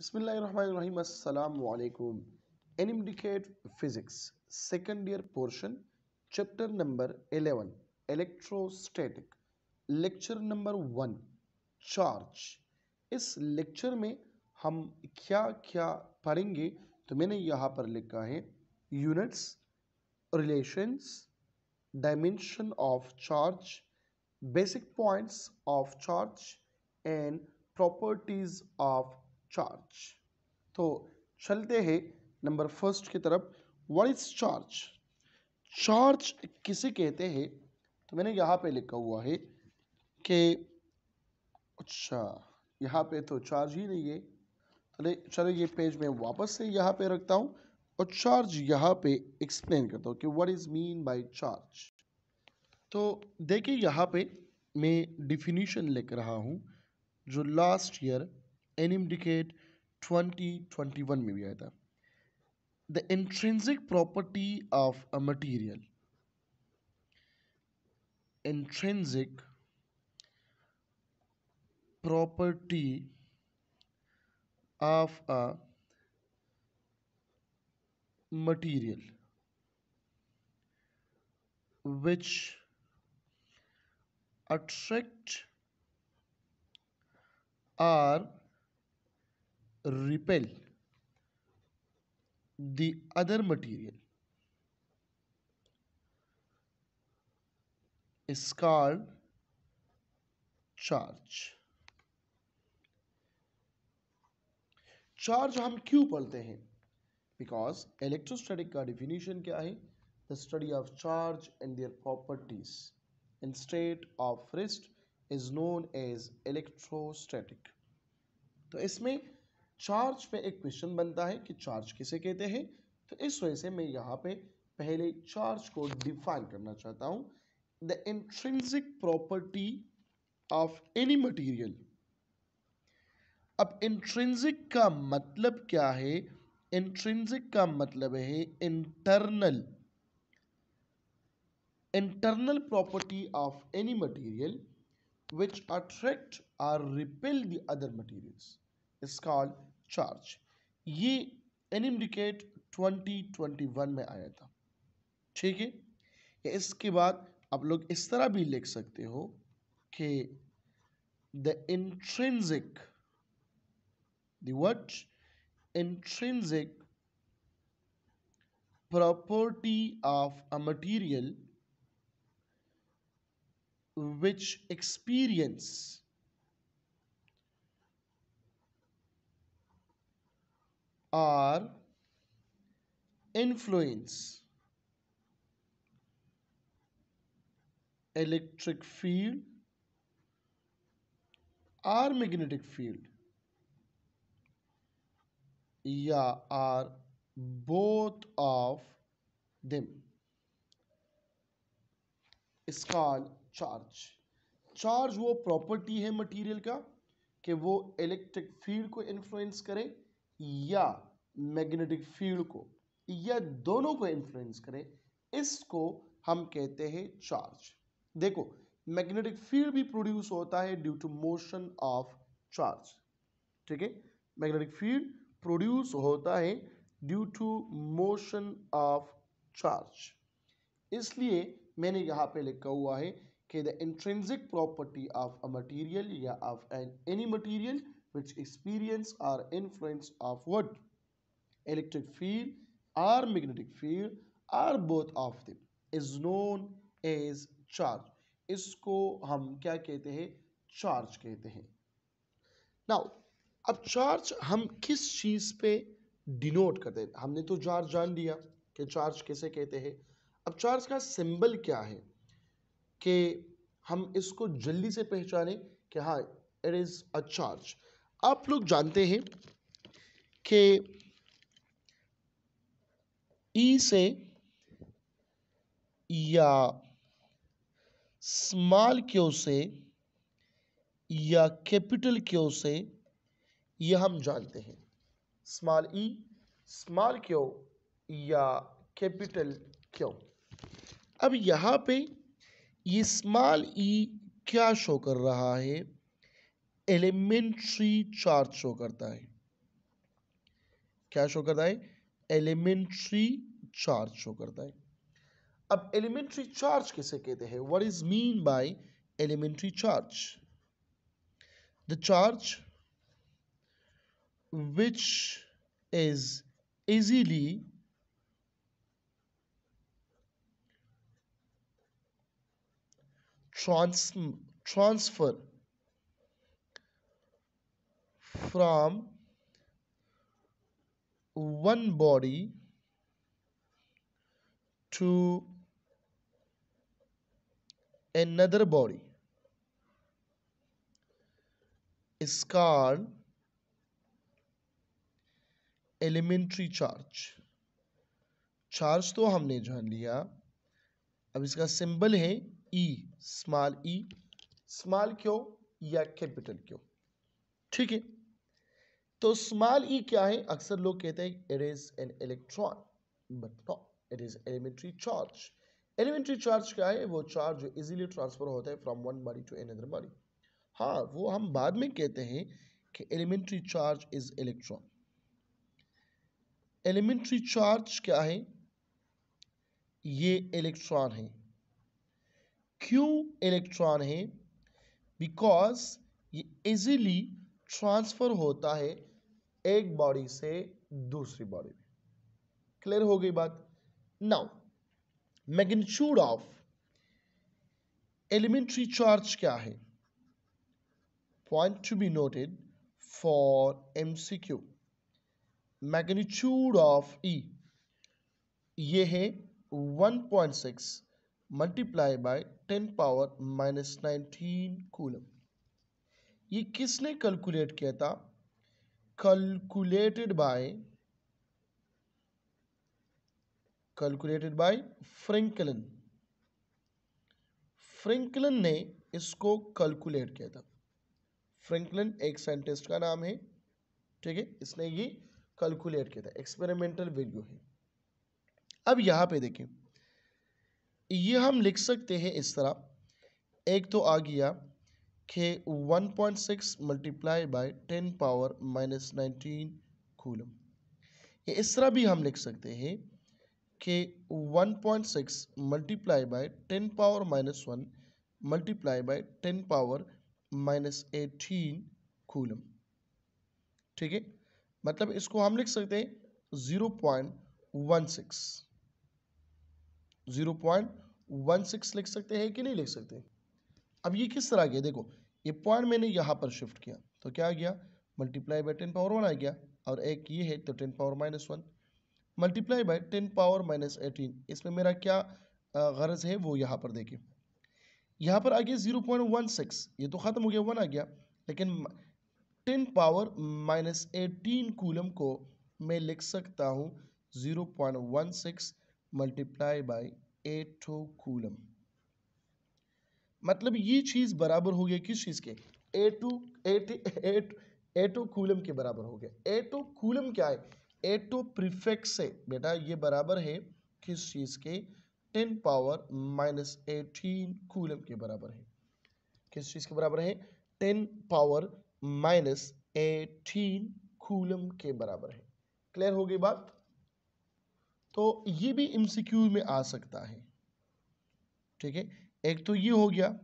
बसमिलकुम physics second year portion chapter number eleven electrostatic इस lecture में हम क्या क्या पढ़ेंगे तो मैंने यहाँ पर लिखा है units relation dimension of charge basic points of charge and properties of charge तो चलते हैं नंबर फर्स्ट की तरफ व्हाट इज चार्ज चार्ज किसे कहते हैं तो मैंने यहाँ पे लिखा हुआ है कि अच्छा यहाँ पे तो चार्ज ही नहीं है चले चलो ये पेज में वापस से यहाँ पे रखता हूँ और चार्ज यहाँ पे एक्सप्लेन करता हूँ कि what is mean by charge तो देखिए यहाँ पे मैं डिफिनीशन लिख रहा हूँ जो लास्ट ईयर एनिम डिकेट वन में भी आया था the intrinsic property of a material intrinsic property of a material which attract or repel the other material. is called charge. Charge हम क्यों पढ़ते हैं बिकॉज इलेक्ट्रोस्टैटिक का डिफिनेशन क्या है the study of charge and their properties in state of rest is known as electrostatic तो इसमें charge पे एक क्वेश्चन बनता है कि चार्ज किसे कहते हैं तो इस वजह से मैं यहाँ पे पहले चार्ज को डिफाइन करना चाहता हूँ the intrinsic property of any material अब इंट्रेंसिक का मतलब क्या है इंट्रेंसिक का मतलब है internal internal property of any material which attract or repel the other materials is call charge ये ट्वेंटी वन में आया था ठीक है इसके बाद आप लोग इस तरह भी लिख सकते हो कि the intrinsic that intrinsic property of a material which experience or influence electric field or magnetic field या आर बोथ ऑफ दिम स्कॉल चार्ज चार्ज वो प्रॉपर्टी है मटेरियल का कि वो इलेक्ट्रिक फील्ड को इन्फ्लुएंस करें या मैग्नेटिक फील्ड को या दोनों को इन्फ्लुएंस करे इसको हम कहते हैं चार्ज देखो मैग्नेटिक फील्ड भी प्रोड्यूस होता है due to motion of charge ठीक है मैग्नेटिक फील्ड प्रोड्यूस होता है due to motion of charge इसलिए मैंने यहाँ पे लिखा हुआ है कि the intrinsic property of a material या of an any material which experience or influence of what? Electric field or magnetic field or both of them is known as charge. इसको हम क्या कहते हैं चार्ज कहते हैं नाउ अब charge हम किस चीज़ पे डिनोट करते हैं हमने तो चार्ज जान लिया कि चार्ज कैसे कहते हैं अब चार्ज का सिंबल क्या है कि हम इसको जल्दी से पहचाने कि हाँ इट इज़ अ चार्ज आप लोग जानते हैं कि ई से या स्मॉल क्यों से या कैपिटल क्यों से यह हम जानते हैं स्मॉल ई स्मॉल क्यों या कैपिटल क्यों अब यहाँ पे ये स्मॉल ई क्या शो कर रहा है एलिमेंट्री चार्ज शो करता है क्या शो करता है एलिमेंट्री चार्ज शो करता है अब एलिमेंट्री चार्ज किसे कहते हैं what is mean by elementary charge the charge which is easily trans transfer from one body to another body is called elementary charge charge तो हमने जान लिया अब इसका सिंबल है ई स्मॉल ई स्मॉल क्यों या कैपिटल क्यों ठीक है तो स्मॉल ई क्या है अक्सर लोग कहते हैं it is an electron but not it is elementary charge elementary charge क्या है वो चार्ज जो इजीली ट्रांसफर होता है from one body to another body हाँ वो हम बाद में कहते हैं कि elementary charge is electron elementary charge क्या है ये इलेक्ट्रॉन है क्यों इलेक्ट्रॉन है बिकॉज ये इजीली ट्रांसफ़र होता है एक बॉडी से दूसरी बॉडी में क्लियर हो गई बात now magnitude of elementary charge क्या है point to be noted for MCQ magnitude of E ये है 1.6 multiply by ten power minus nineteen coulomb ये किसने कैलकुलेट किया था calculated by calculated by Franklin Franklin ने इसको कैलकुलेट किया था फ्रैंकलिन एक साइंटिस्ट का नाम है ठीक है इसने ये कैलकुलेट किया था एक्सपेरिमेंटल वैल्यू है अब यहाँ पे देखें ये हम लिख सकते हैं इस तरह एक तो आ गया के 1.6 multiply by 10 power minus nineteen coulomb ये इस तरह भी हम लिख सकते हैं कि 1.6 multiply by 10 power minus one multiply by 10 power minus eighteen coulomb ठीक है मतलब इसको हम लिख सकते हैं zero point one six zero point one six लिख सकते हैं कि नहीं लिख सकते अब ये किस तरह के देखो ये पॉइंट मैंने यहाँ पर शिफ्ट किया तो क्या आ गया multiply by ten power one आ गया और एक ये है तो ten power minus one multiply by ten power minus eighteen इसमें मेरा क्या गर्ज है वो यहाँ पर देखिए यहाँ पर आ गया जीरो पॉइंट वन सिक्स ये तो ख़त्म हो गया वन आ गया लेकिन ten power minus eighteen coulomb को मैं लिख सकता हूँ zero point one six multiply by eight coulomb मतलब ये चीज़ बराबर हो गया किस चीज़ के E two E eight coulomb के बराबर हो गया ए एटो कूलम क्या है ए एटो प्रिफेक्स से बेटा ये बराबर है किस चीज़ के ten power minus eighteen coulomb के बराबर है किस चीज़ के बराबर है ten power minus eighteen coulomb के बराबर है क्लियर हो गई बात तो ये भी एमसीक्यू में आ सकता है ठीक है एक तो ये हो गया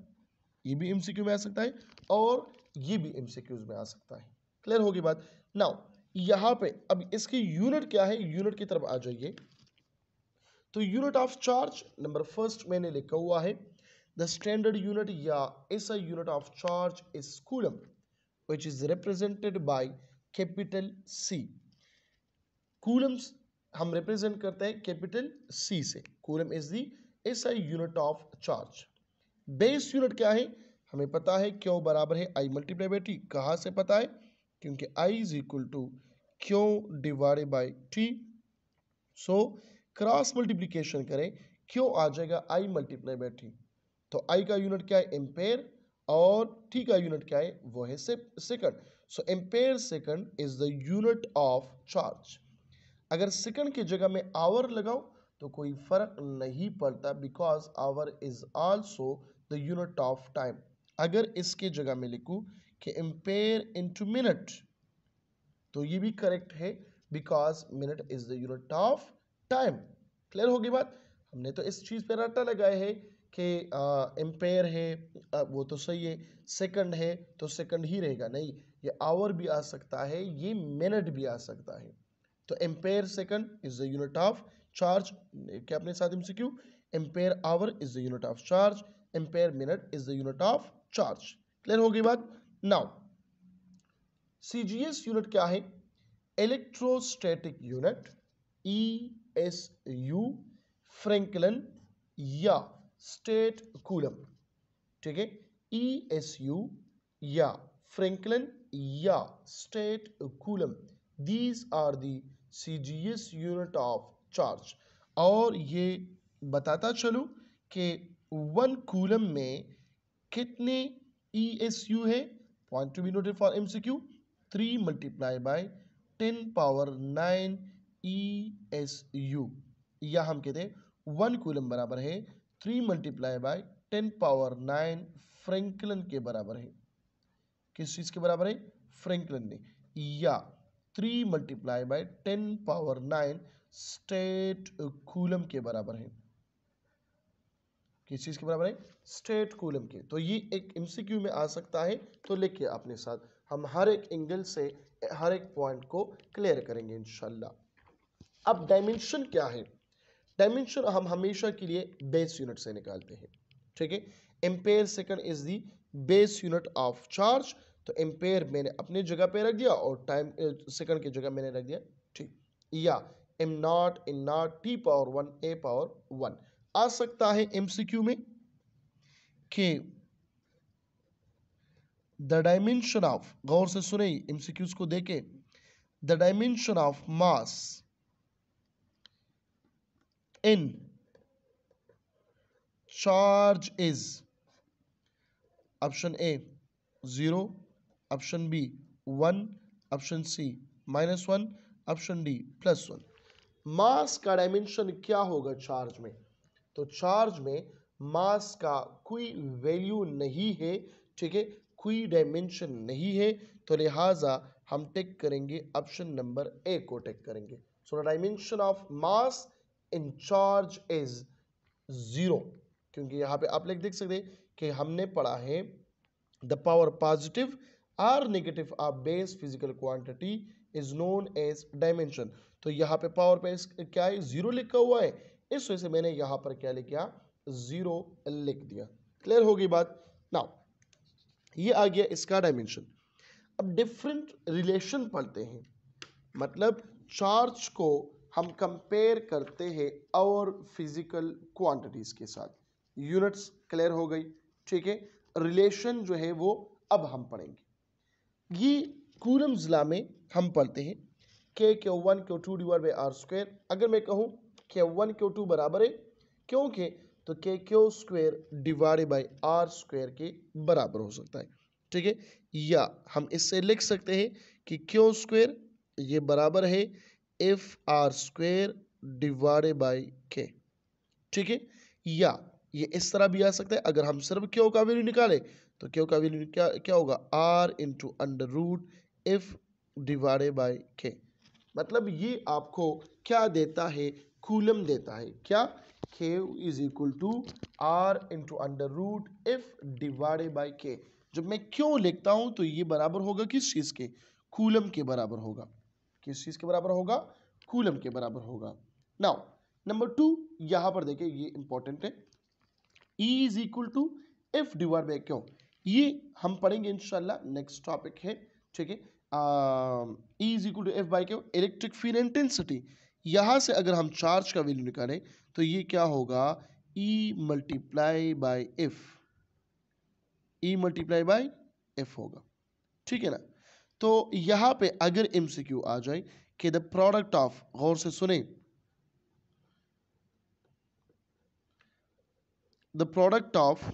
ये भी एमसीक्यू में आ सकता है और ये भी एमसीक्यूज में आ सकता है क्लियर होगी बात नाउ यहाँ पे अब इसकी यूनिट क्या है यूनिट की तरफ आ जाइए तो unit of charge number first मैंने लिखा हुआ है द स्टैंडर्ड यूनिट या ऐसा unit of charge is coulomb which is represented by capital C coulombs हम रिप्रेजेंट करते हैं कैपिटल सी से. Coulomb is the is unit of charge base unit क्या है हमें पता है क्यों बराबर है आई मल्टीप्लाई बाई टी कहाँ से पता है क्योंकि I is equal to Q divided by T so cross multiplication करें क्यों आ जाएगा आई मल्टीप्लाई बाई टी तो आई का यूनिट क्या है एम्पेयर और टी का यूनिट क्या है वो है second so ampere second is the unit of charge अगर सेकंड की जगह में आवर लगाऊं तो कोई फ़र्क नहीं पड़ता because hour is also the unit of time अगर इसके जगह में लिखूँ कि एम्पेयर इनटू मिनट तो ये भी करेक्ट है because minute is the unit of time clear होगी बात हमने तो इस चीज़ पे रट्टा लगाए है कि एम्पेयर है आ, वो तो सही है सेकंड है तो सेकंड ही रहेगा नहीं ये आवर भी आ सकता है ये मिनट भी आ सकता है तो ampere second is the unit of charge क्या अपने साथ MCQ ampere hour is the unit of charge ampere minute is the unit of charge clear हो गई बात नाउ सीजीएस यूनिट क्या है electrostatic unit E S U franklin या state coulomb ठीक है ई एस यू या फ्रेंकलन या statcoulomb these are the CGS unit of charge और ये बताता चलूँ कि वन कूलम में कितने ई एस यू है point to be noted for M C Q three multiply by ten power nine E S U या हम कहते हैं वन कूलम बराबर है three multiply by ten power nine franklin के बराबर है किस चीज़ के बराबर है फ्रेंकलन ने या three multiply by ten power nine statcoulomb के बराबर है किस चीज के बराबर है स्टेट कूलम के तो ये एक एमसीक्यू में आ सकता है तो लेके अपने साथ हम हर एक एंगल से हर एक पॉइंट को क्लियर करेंगे इनशाला अब डायमेंशन क्या है डायमेंशन हम हमेशा के लिए बेस यूनिट से निकालते हैं ठीक है ampere second is the base unit of charge तो एम्पेयर मैंने अपने जगह पे रख दिया और टाइम सेकंड की जगह मैंने रख दिया ठीक या M naught L naught T power one A power one आ सकता है एमसीक्यू में कि द डायमेंशन ऑफ गौर से सुने एमसीक्यूज को देखे the dimension of mass in charge is option A zero option B one option C minus one option D plus one mass का डायमेंशन क्या होगा चार्ज में तो चार्ज में मास का कोई वैल्यू नहीं है ठीक है कोई डायमेंशन नहीं है तो लिहाजा हम टेक करेंगे ऑप्शन नंबर ए को टेक करेंगे so the dimension of mass in charge is zero क्योंकि यहाँ पे आप लोग देख सकते हैं कि हमने पढ़ा है the power positive or negative or base physical quantity is known as dimension तो यहाँ पे पावर पे क्या है जीरो लिखा हुआ है इस वजह से मैंने यहाँ पर क्या लिखा जीरो लिख दिया क्लियर हो गई बात नाउ ये आ गया इसका डायमेंशन अब डिफरेंट रिलेशन पढ़ते हैं मतलब चार्ज को हम कंपेयर करते हैं और फिजिकल क्वांटिटीज के साथ यूनिट्स क्लियर हो गई ठीक है रिलेशन जो है वो अब हम पढ़ेंगे ये कोरम ज़िला में हम पढ़ते हैं K Q one Q two divide by R square अगर मैं कहूँ के वन क्यू टू बराबर है क्योंकि तो K Q square divide by R square के बराबर हो सकता है ठीक है या हम इससे लिख सकते हैं कि क्यों स्क्वेयर ये बराबर है F R square divide by K ठीक है या ये इस तरह भी आ सकता है अगर हम सिर्फ क्यों का वैल्यू निकालें तो क्यों का वैल्यू क्या क्या होगा R into under root F divided by K मतलब ये आपको क्या देता है कूलम देता है क्या K is equal to R into under root F divide by K जब मैं क्यों लिखता हूं तो ये बराबर होगा किस चीज़ के कूलम के बराबर होगा किस चीज़ के बराबर होगा कूलम के बराबर होगा नाउ नंबर टू यहां पर देखिए ये इंपॉर्टेंट है E is equal to F divide by Q ये हम पढ़ेंगे इंशाल्लाह नेक्स्ट टॉपिक है ठीक है E is equal to F by K electric field intensity यहाँ से अगर हम चार्ज का वैल्यू निकालें तो ये क्या होगा E multiply by F E multiply by F होगा ठीक है ना तो यहाँ पे अगर एम सी क्यू आ जाए कि द प्रोडक्ट ऑफ गौर से सुने the product of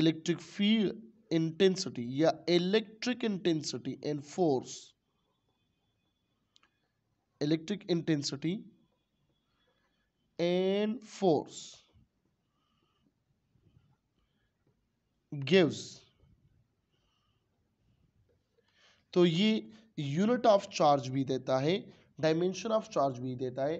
electric field intensity या electric intensity and force electric intensity and force gives तो ये यूनिट ऑफ चार्ज भी देता है डायमेंशन ऑफ चार्ज भी देता है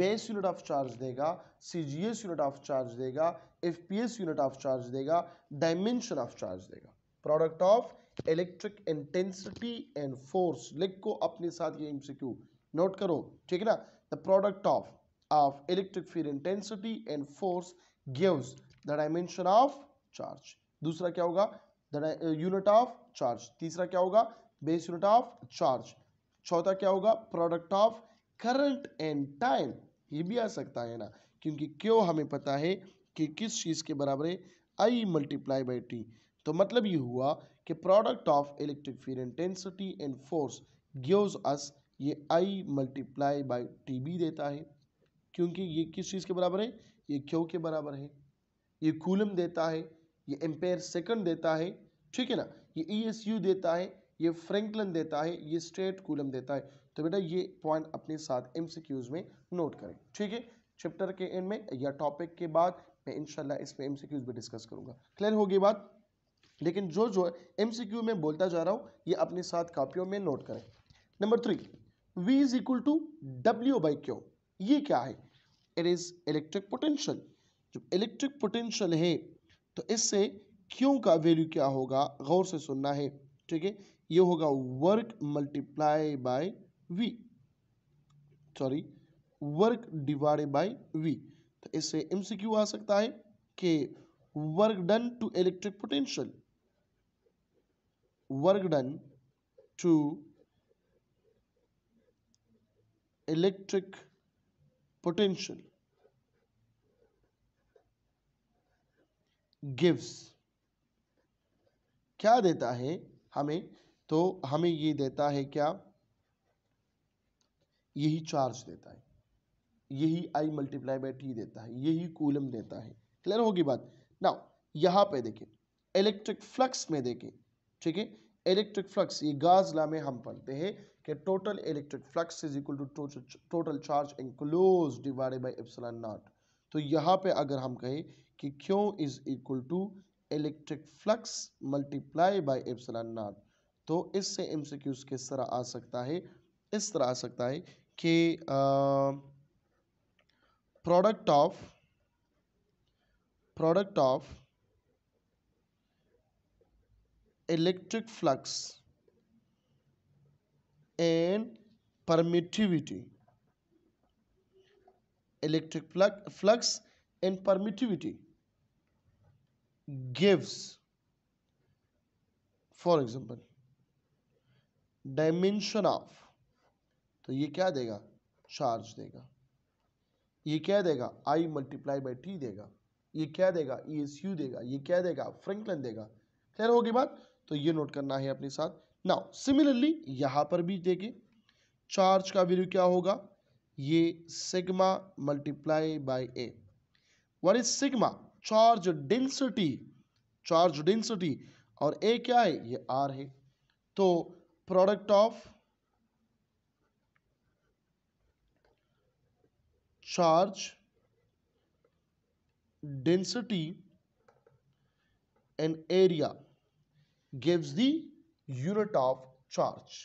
बेस यूनिट ऑफ चार्ज देगा सीजीएस यूनिट ऑफ चार्ज देगा एफपीएस यूनिट ऑफ चार्ज देगा डायमेंशन ऑफ चार्ज देगा product of electric intensity and force लिख को अपने साथ ये एमसीक्यू नोट करो ठीक है ना the product of of electric field intensity and force gives the dimension of charge दूसरा क्या होगा the uh, unit of charge तीसरा क्या होगा बेस यूनिट ऑफ चार्ज चौथा क्या होगा product of current and time ये भी आ सकता है ना क्योंकि क्यों हमें पता है कि किस चीज़ के बराबर है आई मल्टीप्लाई बाई टी तो मतलब ये हुआ कि product of electric field intensity and force gives us ये आई मल्टीप्लाई बाई टी भी देता है क्योंकि ये किस चीज़ के बराबर है ये क्यू के बराबर है ये कूलम देता है ये एम्पेयर सेकंड देता है ठीक है ना ये ई एस यू देता है ये फ्रेंकलन देता है ये स्ट्रेट कूलम देता है तो बेटा ये पॉइंट अपने साथ एम में नोट करें ठीक है चैप्टर के एंड में या टॉपिक के बाद मैं इनशाला इसमें एम भी डिस्कस करूँगा क्लियर होगी बात लेकिन जो जो एम सी क्यू में बोलता जा रहा हूँ ये अपने साथ कापियों में नोट करें number three V is equal to W by Q ये क्या है इट इज इलेक्ट्रिक पोटेंशियल जब इलेक्ट्रिक पोटेंशियल है तो इससे क्यों का वैल्यू क्या होगा गौर से सुनना है ठीक है ये होगा work multiply by V sorry work divide by V इससे एमसीक्यू आ सकता है कि work done to electric potential work done to electric potential gives क्या देता है हमें तो हमें ये देता है क्या यही चार्ज देता है यही आई मल्टीप्लाई बाई टी देता है यही कूलम देता है क्लियर होगी बात ना यहाँ पे देखें इलेक्ट्रिक फ्लक्स में देखें ठीक है इलेक्ट्रिक फ्लक्स ये गाज ला में हम पढ़ते हैं कि total electric flux is equal to total charge enclose divided by epsilon naught तो यहाँ पे अगर हम कहें कि Q is equal to electric flux multiply by epsilon naught तो इससे एम सी क्यूज किस तरह आ सकता है इस तरह आ सकता है कि product of product of electric flux and permittivity electric flux and permittivity gives for example dimension of तो ये क्या देगा चार्ज देगा ये क्या देगा आई मल्टीप्लाई बाई टी देगा ये क्या देगा ई एस यू देगा ये क्या देगा फ्रेंकलन देगा क्लियर होगी बात तो ये नोट करना है अपने साथ नाउ सिमिलरली यहाँ पर भी देखिए चार्ज का वैल्यू क्या होगा ये sigma multiply by A one is sigma charge density charge density और ए क्या है ये आर है तो product of charge density and area gives the unit of charge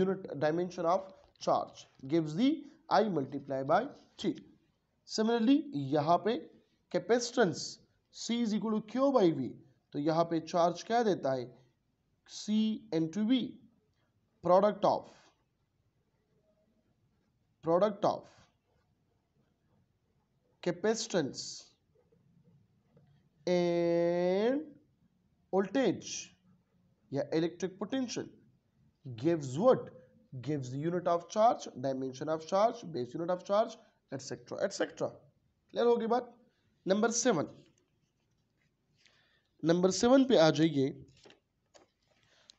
unit dimension of charge gives the i multiply by t similarly यहाँ पे capacitance c is equal to q by v तो यहाँ पे charge क्या देता है c into v product of product of capacitance and voltage या electric potential gives what gives the unit of charge dimension of charge base unit of charge etc etc clear होगी बात number seven number seven पे आ जाइए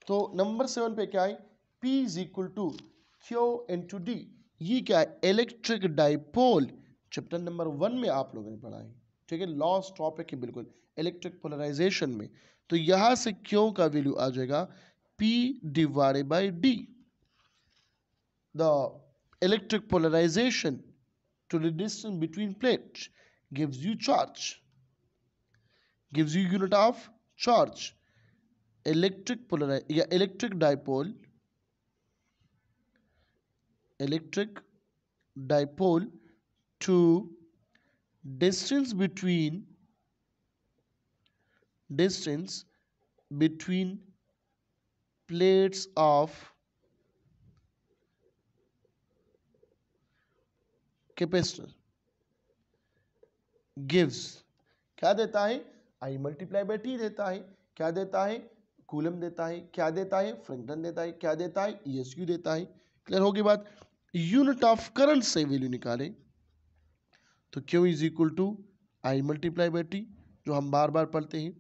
तो number seven पे क्या है P is equal to Q N to D ये क्या है electric dipole chapter number one में आप लोगों ने पढ़ा है ठीक है लॉस टॉपिक है बिल्कुल इलेक्ट्रिक पोलराइजेशन में तो यहां से क्यों का वैल्यू आ जाएगा P divided by D the electric polarization to the distance between plate gives you charge gives you unit of charge electric polarize या electric dipole electric dipole to distance between distance between plates of capacitor gives क्या देता है आई multiply by T देता है क्या देता है coulomb देता है क्या देता है फ्रैंकटन देता है क्या देता है ईएसयू e देता है क्लियर होगी बात यूनिट ऑफ करंट से वैल्यू निकालें तो Q is equal to I multiply by T जो हम बार बार पढ़ते हैं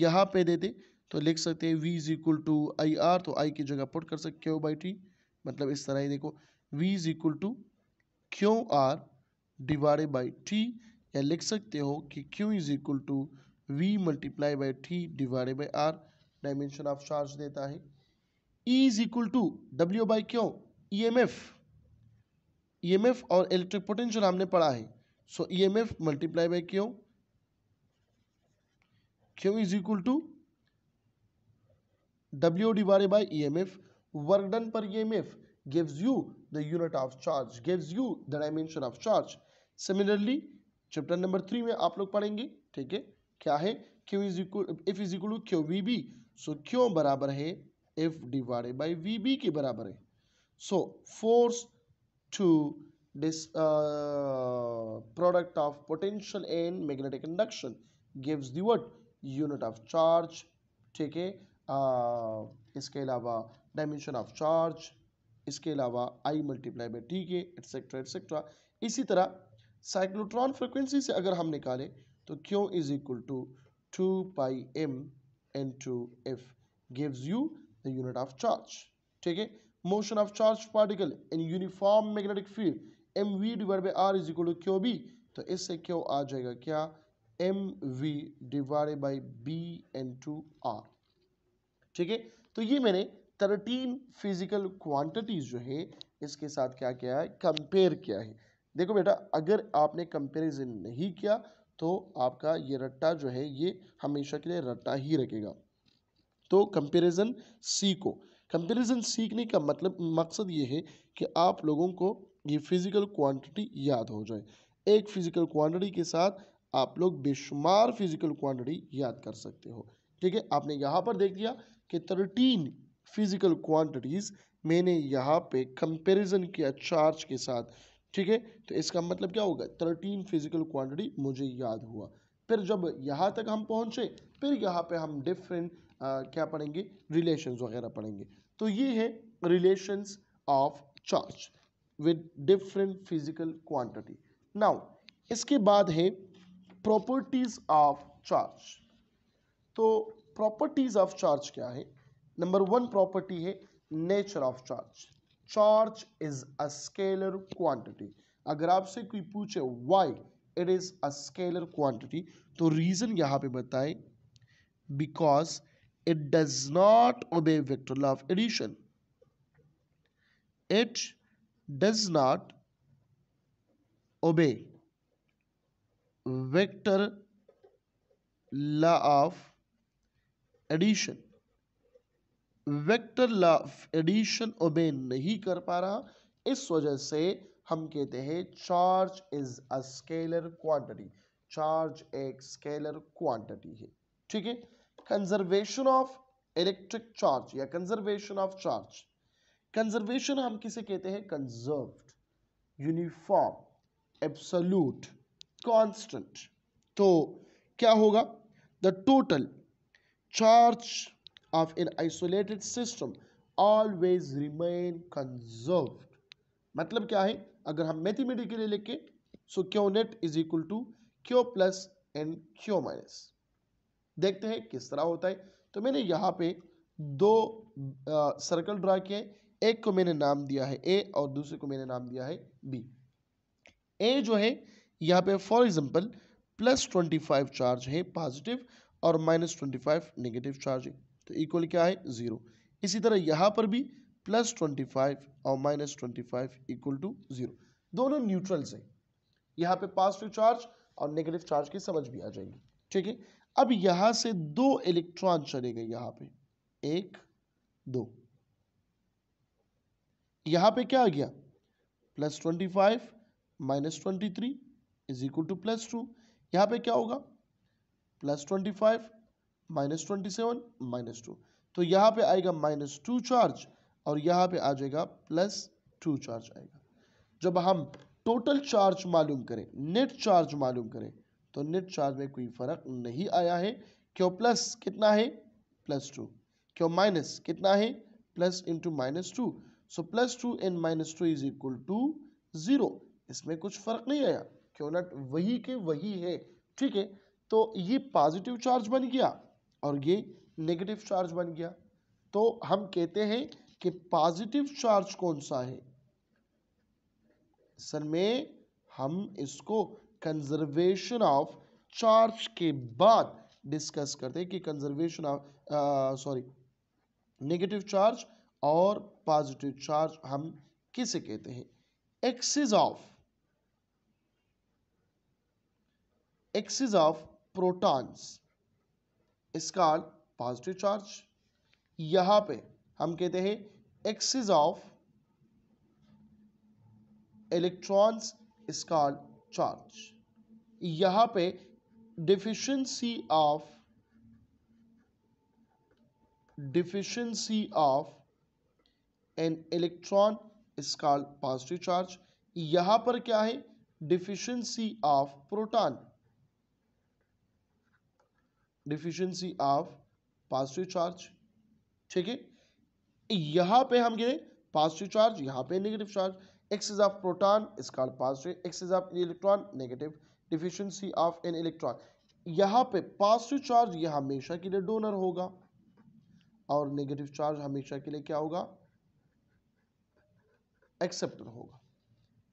यहाँ पे दे दे तो लिख सकते हैं V is equal to I R तो आई की जगह पुट कर सकते क्यू बाई टी मतलब इस तरह ही देखो V is equal to Q R divide by T या लिख सकते हो कि Q is equal to V multiply by T divide by R dimension of charge देता है E is equal to W by Q E M F E M F और electric potential हमने पढ़ा है so E M F multiply by Q Q is equal to W divide by E M F work done पर E M F gives you the unit of charge gives you the dimension of charge similarly chapter number three में आप लोग पढ़ेंगे ठीक है क्या है Q is equal F is equal to Q V B so Q बराबर है F divide by V B के बराबर है so force to this uh, product of potential and magnetic induction gives the what unit of charge ठीक है uh, इसके अलावा dimension of charge इसके अलावा आई मल्टीप्लाई बाई टी के एटसेट्रा एटसेट्रा इसी तरह साइक्लोट्रॉन फ्रिक्वेंसी से अगर हम निकालें तो Q is equal to two pi M into F gives you the unit of charge ठीक है motion of charge particle in uniform magnetic field M V divide by R is equal to Q B तो इससे Q आ जाएगा क्या M V divide by B into R ठीक है तो ये मैंने थर्टीन फिजिकल क्वांटिटीज जो है इसके साथ क्या किया है कंपेयर किया है देखो बेटा अगर आपने कंपेरिजन नहीं किया तो आपका ये रट्टा जो है ये हमेशा के लिए रट्टा ही रखेगा तो कंपेरिजन सीखो कंपेरिजन सीखने का मतलब मकसद ये है कि आप लोगों को ये फिज़िकल क्वांटिटी याद हो जाए एक फिज़िकल क्वांटिटी के साथ आप लोग बेशुमार फिज़िकल क्वांटिटी याद कर सकते हो ठीक है आपने यहाँ पर देख लिया कि थर्टीन फिज़िकल क्वांटिटीज़ मैंने यहाँ पे कंपैरिजन किया चार्ज के साथ ठीक है तो इसका मतलब क्या होगा थर्टीन फिज़िकल क्वांटिटी मुझे याद हुआ फिर जब यहाँ तक हम पहुँचे फिर यहाँ पे हम डिफरेंट क्या पढ़ेंगे रिलेशन वगैरह पढ़ेंगे तो ये है relation of charge with different physical quantity now इसके बाद है प्रॉपर्टीज ऑफ चार्ज तो प्रॉपर्टीज ऑफ चार्ज क्या है नंबर वन प्रॉपर्टी है nature of charge charge is a scalar quantity अगर आपसे कोई पूछे why it is a scalar quantity तो रीजन यहां पे बताए because it does not obey vector law of addition it does not obey vector law of addition vector law of addition obey नहीं कर पा रहा इस वजह से हम कहते हैं charge is a scalar quantity charge एक स्केलर क्वांटिटी है ठीक है कंजर्वेशन ऑफ इलेक्ट्रिक चार्ज या कंजर्वेशन ऑफ चार्ज कंजर्वेशन हम किसे कहते हैं कंजर्व्ड यूनिफॉर्म एब्सोल्यूट कांस्टेंट तो क्या होगा the total charge of an isolated system always remain conserved मतलब क्या है अगर हम मैथमेटिकली लेके so Q net is equal to Q plus and Q minus देखते हैं किस तरह होता है तो मैंने यहां पे दो सर्कल ड्रा किए एक को मैंने नाम दिया है ए और दूसरे को मैंने नाम दिया है बी ए जो है यहाँ पे for example plus twenty five charge है पॉजिटिव और minus twenty five negative charge है तो इक्वल क्या है ज़ीरो इसी तरह यहाँ पर भी प्लस ट्वेंटी फाइव और minus twenty five equal to zero दोनों न्यूट्रल्स हैं यहाँ पे पॉजिटिव चार्ज और नेगेटिव चार्ज की समझ भी आ जाएगी ठीक है अब यहाँ से दो इलेक्ट्रॉन चले गए यहाँ पे एक दो यहाँ पे क्या आ गया plus twenty five minus twenty three is equal to plus two यहाँ पे क्या होगा plus twenty five minus twenty seven minus two तो यहाँ पे आएगा माइनस टू चार्ज और यहाँ पे आ जाएगा प्लस टू चार्ज आएगा जब हम टोटल चार्ज मालूम करें नेट चार्ज मालूम करें तो नेट चार्ज में कोई फर्क नहीं आया है क्यों प्लस कितना है प्लस टू क्यों माइनस कितना है plus into minus two so plus two and minus two is equal to zero इसमें कुछ फ़र्क नहीं आया नट वही के वही है ठीक है तो ये पॉजिटिव चार्ज बन गया और ये नेगेटिव चार्ज बन गया तो हम कहते हैं कि पॉजिटिव चार्ज कौन सा है सर में हम इसको कंजर्वेशन ऑफ चार्ज के बाद डिस्कस करते हैं कि conservation of sorry negative charge और पॉजिटिव चार्ज हम किसे कहते हैं excess of excess of protons इसका पॉजिटिव चार्ज यहां पे हम कहते हैं एक्सिस ऑफ इलेक्ट्रॉन्स इसका चार्ज यहां पे deficiency of deficiency of an electron is called positive charge यहां पर क्या है deficiency of proton deficiency of positive charge ठीक है यहां पे हम गए पॉजिटिव चार्ज यहां पे negative charge excess of proton is called positive excess of electron negative deficiency of an electron यहां पे पॉजिटिव चार्ज यह हमेशा के लिए डोनर होगा और नेगेटिव चार्ज हमेशा के लिए क्या होगा एक्सेप्ट होगा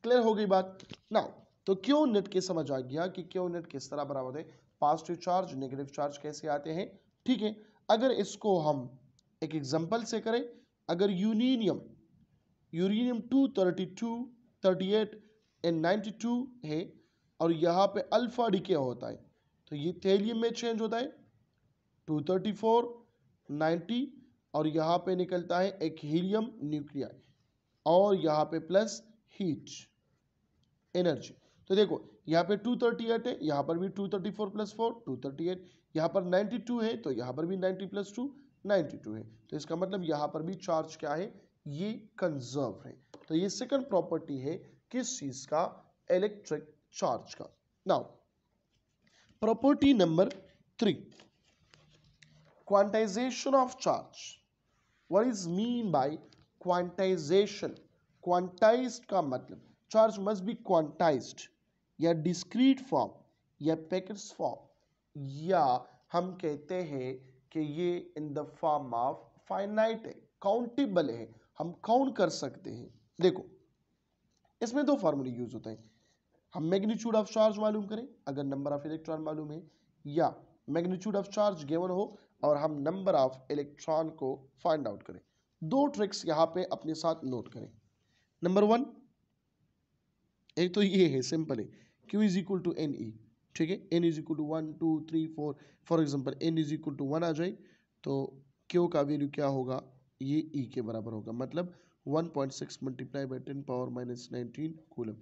क्लियर हो गई बात ना तो क्यों नेट के समझ आ गया कि क्यों नेट किस तरह बराबर है पॉजिटिव चार्ज नेगेटिव चार्ज कैसे आते हैं ठीक है अगर इसको हम एक एग्जांपल से करें अगर यूरेनियम यूरेनियम 232 38 एंड 92 है और यहाँ पे अल्फा डिके होता है तो ये थेलियम में चेंज होता है 234 90 और यहाँ पे निकलता है एक हीलियम न्यूक्लियाई और यहाँ पे प्लस हीट एनर्जी तो देखो यहाँ पे 238 है यहाँ पर भी 234 plus four to thirty eight यहाँ पर 92 है तो यहाँ पर भी 90 प्लस टू नाइन्टी है तो इसका मतलब यहाँ पर भी चार्ज क्या है ये कंजर्व है तो ये सेकंड प्रॉपर्टी है किस चीज का इलेक्ट्रिक चार्ज का now property number three quantization of charge what is mean by quantization quantized का मतलब चार्ज मस्ट बी क्वांटाइज्ड या डिस्क्रीट फॉर्म या पैकेट्स फॉर्म या हम कहते हैं कि ये in the form of finite है काउंटेबल है हम काउंट कर सकते हैं देखो इसमें दो फार्मूले यूज होते हैं हम मैग्नीट्यूड ऑफ चार्ज मालूम करें अगर नंबर ऑफ इलेक्ट्रॉन मालूम है या मैग्नीट्यूड ऑफ चार्ज गिवन हो और हम नंबर ऑफ इलेक्ट्रॉन को फाइंड आउट करें दो ट्रिक्स यहाँ पे अपने साथ नोट करें नंबर वन एक तो ये है सिंपल है Q is equal to N E ठीक है N is equal to one two three four for example N is equal to one आ जाए तो क्यू का वैल्यू क्या होगा ये ई e के बराबर होगा मतलब one point six multiply by ten power minus nineteen coulomb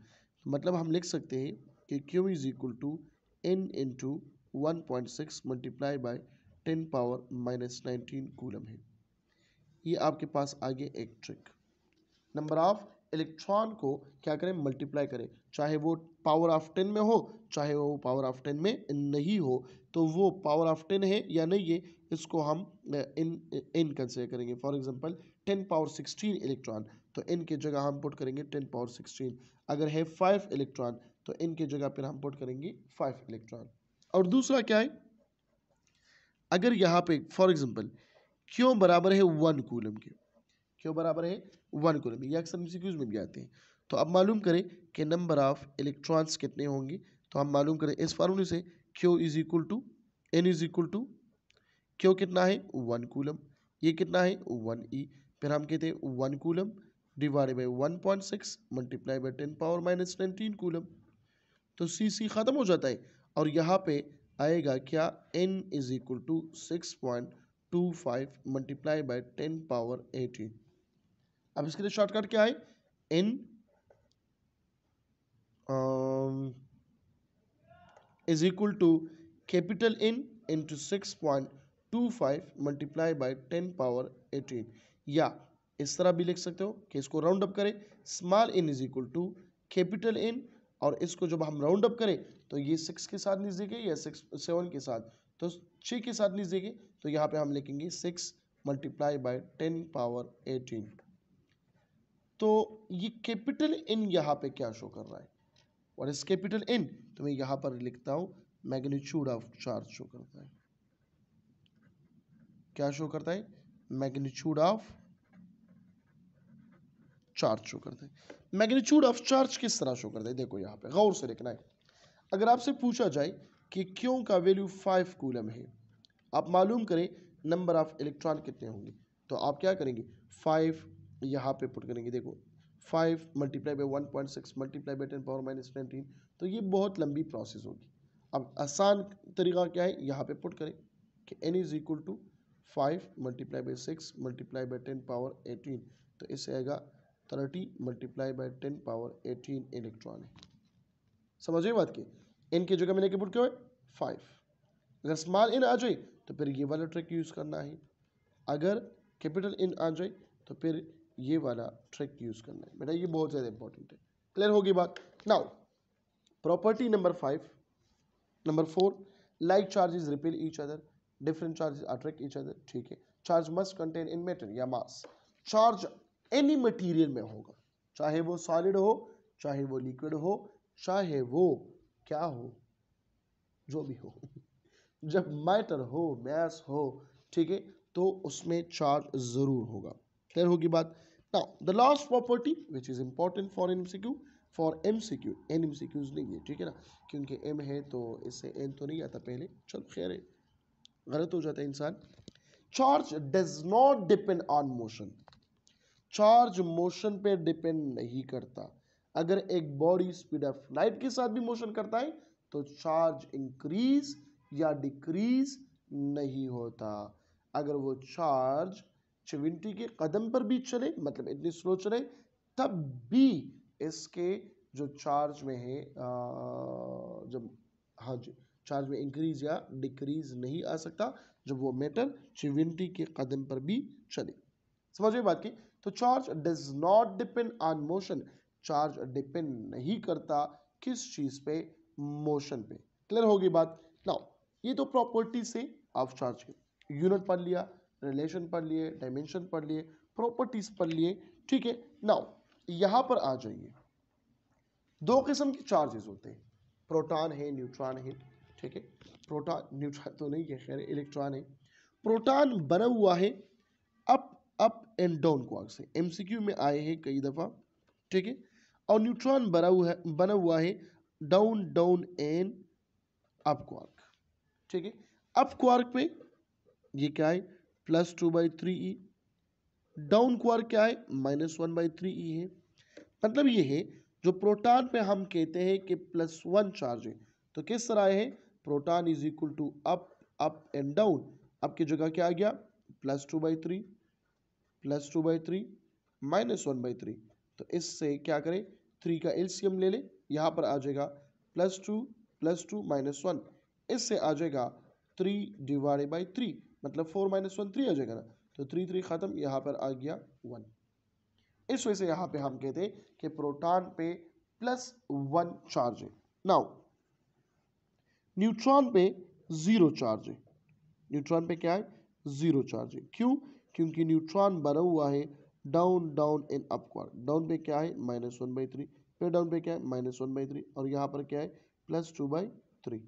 मतलब हम लिख सकते हैं कि Q is equal to N into one point six multiply by ten power minus nineteen coulomb है ये आपके पास आ गया एक ट्रिक नंबर ऑफ इलेक्ट्रॉन को क्या करें मल्टीप्लाई करें चाहे वो पावर ऑफ टेन में हो चाहे वो पावर ऑफ टेन में नहीं हो तो वो पावर ऑफ टेन है या नहीं है इसको हम इन इन कंसिडर करेंगे for example ten power sixteen electron तो इन की जगह हम पुट करेंगे टेन पावर सिक्सटीन अगर है फाइव इलेक्ट्रॉन तो इन की जगह पर हम पुट करेंगे फाइव इलेक्ट्रॉन और दूसरा क्या है अगर यहाँ पे फॉर एग्जाम्पल क्यों बराबर है वन कूलम के क्यों बराबर है वन कूलम ये अक्सर एमसीक्यूज में भी आते हैं तो अब मालूम करें कि नंबर ऑफ इलेक्ट्रॉन्स कितने होंगे तो हम मालूम करें इस फार्मूले से Q is equal to N is equal to Q कितना है वन कूलम ये कितना है वन ई e। फिर हम कहते हैं one coulomb divide by one point six multiply by ten power minus nineteen coulomb तो सी सी ख़त्म हो जाता है और यहाँ पे आएगा क्या N is equal to six point two five multiply by ten power eighteen अब इसके लिए शॉर्टकट क्या है N is equal to capital N into six point two five multiply by ten power eighteen या इस तरह भी लिख सकते हो कि इसको राउंड अप करें small N is equal to capital N और इसको जब हम राउंड अप करें तो ये सिक्स के साथ नीचे या सिक्स सेवन के साथ तो छः के साथ नीचे तो यहाँ पे हम लिखेंगे six multiply by ten power eighteen तो ये कैपिटल इन यहाँ पे क्या शो कर रहा है और इस कैपिटल इन तो मैं यहाँ पर लिखता हूँ मैग्नीट्यूड ऑफ चार्ज शो करता है क्या शो करता है मैग्नीट्यूड ऑफ चार्ज शो करता है मैग्नीट्यूड ऑफ चार्ज किस तरह शो करता है देखो यहाँ पे गौर से लिखना है अगर आपसे पूछा जाए कि क्यों का वैल्यू फाइव कूलम है आप मालूम करें नंबर ऑफ इलेक्ट्रॉन कितने होंगे तो आप क्या करेंगे फाइव यहाँ पे पुट करेंगे देखो five multiply by one point six multiply by ten power minus nineteen तो ये बहुत लंबी प्रोसेस होगी अब आसान तरीका क्या है यहाँ पे पुट करें कि N is equal to five multiply by six multiply by ten power eighteen तो इससे आएगा thirty multiply by ten power eighteen electron है समझ बात की एन की जगह मैंने क्या पुट क्यों है फाइव अगर स्मॉल एन आ जाए तो फिर ये वाला ट्रैक यूज़ करना है अगर कैपिटल इन आ जाए तो फिर ये वाला ट्रैक यूज़ करना है बेटा ये बहुत ज़्यादा इंपॉर्टेंट है क्लियर होगी बात now property number five number four like charges repel each other different charges attract each other ठीक है charge must contain in matter या मास चार्ज एनी मटीरियल में होगा चाहे वो सॉलिड हो चाहे वो लिक्विड हो चाहे वो क्या हो जो भी हो जब मैटर हो मैस हो ठीक है तो उसमें चार्ज ज़रूर होगा क्लियर होगी बात now the last property which is important for M C Q for M C Q in M C Qs नहीं है ठीक है ना क्योंकि एम है तो इससे एन तो नहीं आता पहले चलो खैर है गलत हो जाता है इंसान charge does not depend on motion charge motion पे डिपेंड नहीं करता अगर एक बॉडी स्पीड ऑफ लाइट के साथ भी मोशन करता है तो चार्ज इंक्रीज या डिक्रीज नहीं होता अगर वो चार्ज चविंटी के कदम पर भी चले मतलब इतनी स्लो चले तब भी इसके जो चार्ज में है जब हाँ जी चार्ज में इंक्रीज या डिक्रीज नहीं आ सकता जब वो मेटर चिविंटी के कदम पर भी चले समझिए बात की तो charge does not depend on motion charge depend नहीं करता किस चीज पे मोशन पे क्लियर होगी बात नाउ ये दो प्रॉपर्टी से आप चार्ज के यूनिट पढ़ लिया रिलेशन पढ़ लिए डायमेंशन पढ़ लिए प्रॉपर्टीज पढ़ लिए ठीक है नाउ यहां पर आ जाइए दो किस्म के चार्जेस होते हैं प्रोटॉन है न्यूट्रॉन है ठीक है प्रोटॉन न्यूट्रॉन तो नहीं है खैर इलेक्ट्रॉन है प्रोटॉन बना हुआ है up up and down quark से एमसीक्यू में आए हैं कई दफ़ा ठीक है और न्यूट्रॉन बना हुआ है बना हुआ है down down and up quark ठीक है अप क्वार्क पे ये क्या है plus two by three e down quark क्या है minus one by three e है मतलब ये है जो प्रोटॉन पे हम कहते हैं कि प्लस वन चार्ज है तो किस तरह है proton is equal to up up and down up की जगह क्या आ गया plus two by three plus two by three minus one by three तो इससे क्या करें थ्री का एलसीएम ले ले यहाँ पर आ जाएगा plus two plus two minus one इससे आ जाएगा थ्री डिवाइड बाई थ्री मतलब फोर माइनस वन थ्री आ जाएगा ना तो थ्री थ्री ख़त्म यहाँ पर आ गया वन इस वजह से यहाँ पे हम कहते हैं कि प्रोटॉन पे प्लस वन चार्ज है नाउ न्यूट्रॉन पे ज़ीरो चार्ज है न्यूट्रॉन पे क्या है ज़ीरो चार्ज है क्यों क्योंकि न्यूट्रॉन बना हुआ है down down in upward down पे क्या है माइनस वन बाई थ्री फिर डाउन पे क्या है माइनस वन बाई थ्री और यहाँ पर क्या है प्लस टू बाई थ्री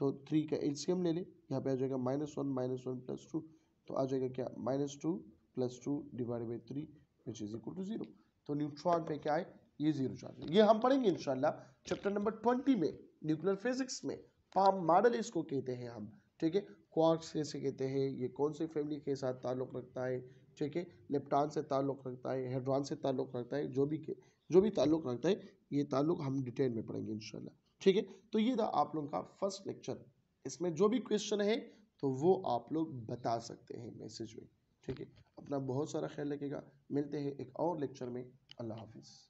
तो थ्री का एल ले लें यहाँ पे आ जाएगा minus one minus one plus two तो आ जाएगा क्या minus two plus two divide by three which is equal to zero तो न्यूट्रॉन में क्या है ये जीरो चार्ज है ये हम पढ़ेंगे इनशाला चैप्टर नंबर ट्वेंटी में न्यूक्लियर फिजिक्स में पाम मॉडल इसको कहते हैं हम ठीक है क्वार्क्स कैसे कहते हैं ये कौन सी फैमिली के साथ ताल्लुक़ रखता है ठीक है लेप्टान से ताल्लुक़ रखता है हेड्रॉन से ताल्लुक़ रखता है जो भी के जो भी ताल्लुक़ रखता है ये ताल्लुक़ हम डिटेल में पढ़ेंगे इंशाल्लाह ठीक है तो ये था आप लोगों का फर्स्ट लेक्चर इसमें जो भी क्वेश्चन है तो वो आप लोग बता सकते हैं मैसेज में ठीक है अपना बहुत सारा ख्याल रखेगा मिलते हैं एक और लेक्चर में अल्लाह हाफिज़